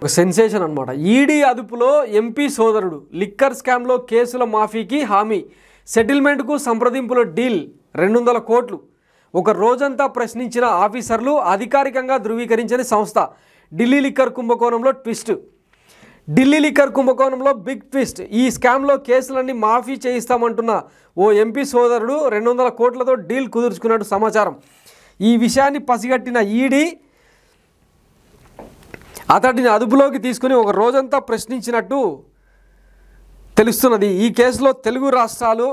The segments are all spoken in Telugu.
ఒక సెన్సేషన్ అనమాట ఈడీ అదుపులో ఎంపీ సోదరుడు లిక్కర్ స్కామ్లో కేసుల మాఫీకి హామీ సెటిల్మెంట్కు సంప్రదింపుల డీల్ రెండు వందల కోట్లు ఒక రోజంతా ప్రశ్నించిన ఆఫీసర్లు అధికారికంగా ధృవీకరించని సంస్థ ఢిల్లీ లిక్కర్ కుంభకోణంలో ట్విస్ట్ ఢిల్లీ లిక్కర్ కుంభకోణంలో బిగ్ ట్విస్ట్ ఈ స్కామ్లో కేసులన్నీ మాఫీ చేయిస్తామంటున్న ఓ ఎంపీ సోదరుడు రెండు వందల కోట్లతో డీల్ కుదుర్చుకున్నట్టు సమాచారం ఈ విషయాన్ని పసిగట్టిన ఈడీ అతడిని అదుపులోకి తీసుకుని ఒక రోజంతా ప్రశ్నించినట్టు తెలుస్తున్నది ఈ కేసులో తెలుగు రాష్ట్రాలు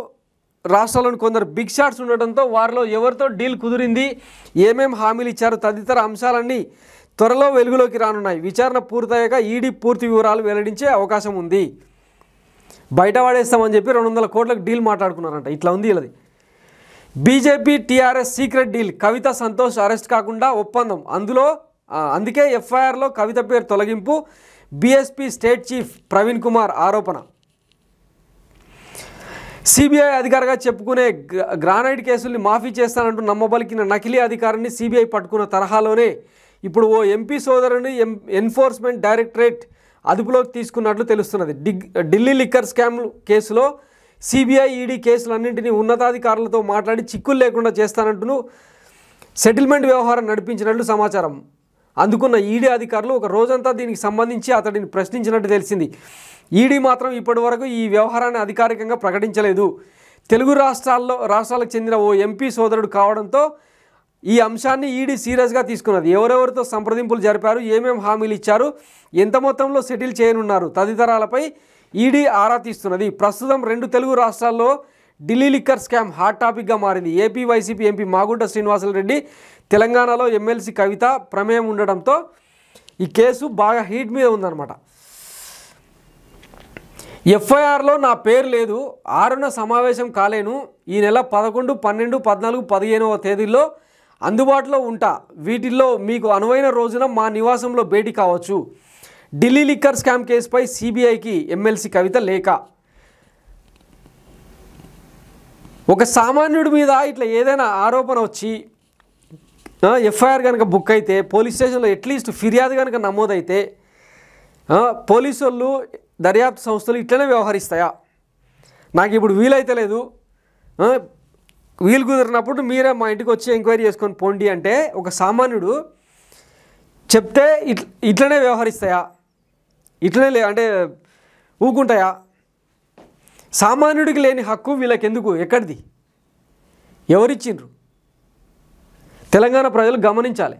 రాష్ట్రాలను కొందరు బిగ్ షాట్స్ ఉండటంతో వారిలో ఎవరితో డీల్ కుదిరింది ఏమేం హామీలు ఇచ్చారు తదితర అంశాలన్నీ త్వరలో వెలుగులోకి రానున్నాయి విచారణ పూర్తయ్యాక ఈడీ పూర్తి వివరాలు వెల్లడించే అవకాశం ఉంది బయట పడేస్తామని చెప్పి రెండు వందల కోట్లకు డీల్ మాట్లాడుకున్నారంట ఇట్లా ఉంది ఇలాది BJP TRS secret deal Kavitha Santosh arrest కాకుండా ఒప్పందం అందులో అందుకే ఎఫ్ఐఆర్లో కవిత పేరు తొలగింపు BSP state chief Praveen Kumar ఆరోపణ సిబిఐ అధికారిగా చెప్పుకునే గ్రానైట్ కేసుల్ని మాఫీ చేస్తానంటూ నమ్మబలికిన నకిలీ అధికారిని సిబిఐ పట్టుకున్న తరహాలోనే ఇప్పుడు ఓ ఎంపీ సోదరుని ఎన్ఫోర్స్మెంట్ డైరెక్టరేట్ అదుపులోకి తీసుకున్నట్లు తెలుస్తున్నది ఢిల్లీ లిక్కర్ స్కామ్ కేసులో సిబిఐ ఈడీ కేసులన్నింటినీ ఉన్నతాధికారులతో మాట్లాడి చిక్కులు లేకుండా చేస్తానంటూ సెటిల్మెంట్ వ్యవహారం నడిపించినట్లు సమాచారం అందుకున్న ఈడీ అధికారులు ఒక రోజంతా దీనికి సంబంధించి అతడిని ప్రశ్నించినట్టు తెలిసింది ఈడీ మాత్రం ఇప్పటి వరకు ఈ వ్యవహారాన్ని అధికారికంగా ప్రకటించలేదు తెలుగు రాష్ట్రాల్లో రాష్ట్రాలకు చెందిన ఓ ఎంపీ సోదరుడు కావడంతో ఈ అంశాన్ని ఈడీ సీరియస్గా తీసుకున్నది ఎవరెవరితో సంప్రదింపులు జరిపారు ఏమేమి హామీలు ఇచ్చారు ఎంత మొత్తంలో సెటిల్ చేయనున్నారు తదితరాలపై ఈడీ ఆరా తీస్తున్నది ప్రస్తుతం రెండు తెలుగు రాష్ట్రాల్లో ఢిల్లీ లిక్కర్ స్కామ్ హాట్ టాపిక్గా మారింది AP YCP MP Magunta Srinivasulu Reddy తెలంగాణలో ఎమ్మెల్సీ కవిత ప్రమేయం ఉండడంతో ఈ కేసు బాగా హీట్ మీద ఉందన్నమాట ఎఫ్ఐఆర్లో నా పేరు లేదు ఆరున సమావేశం కాలేను ఈ నెల పదకొండు పన్నెండు పద్నాలుగు పదిహేనవ తేదీల్లో అందుబాటులో ఉంటా వీటిల్లో మీకు అనువైన రోజున మా నివాసంలో భేటీ కావచ్చు ఢిల్లీ లిక్కర్ స్కామ్ కేసుపై సిబిఐకి ఎమ్మెల్సీ కవిత లేఖ ఒక సామాన్యుడి మీద ఇట్లా ఏదైనా ఆరోపణ వచ్చి ఎఫ్ఐఆర్ కనుక బుక్ అయితే పోలీస్ స్టేషన్లో అట్లీస్ట్ ఫిర్యాదు కనుక నమోదైతే పోలీసు వాళ్ళు దర్యాప్తు సంస్థలు ఇట్లనే వ్యవహరిస్తాయా నాకు ఇప్పుడు వీలైతే లేదు వీలు కుదిరినప్పుడు మీరే మా ఇంటికి వచ్చి ఎంక్వైరీ చేసుకొని పోండి అంటే ఒక సామాన్యుడు చెప్తే ఇట్ ఇట్లనే వ్యవహరిస్తాయా ఇట్లనే లే అంటే ఊకుంటాయా సామాన్యుడికి లేని హక్కు వీళ్ళకెందుకు ఎక్కడిది ఎవరిచ్చిండ్రు తెలంగాణ ప్రజలు గమనించాలి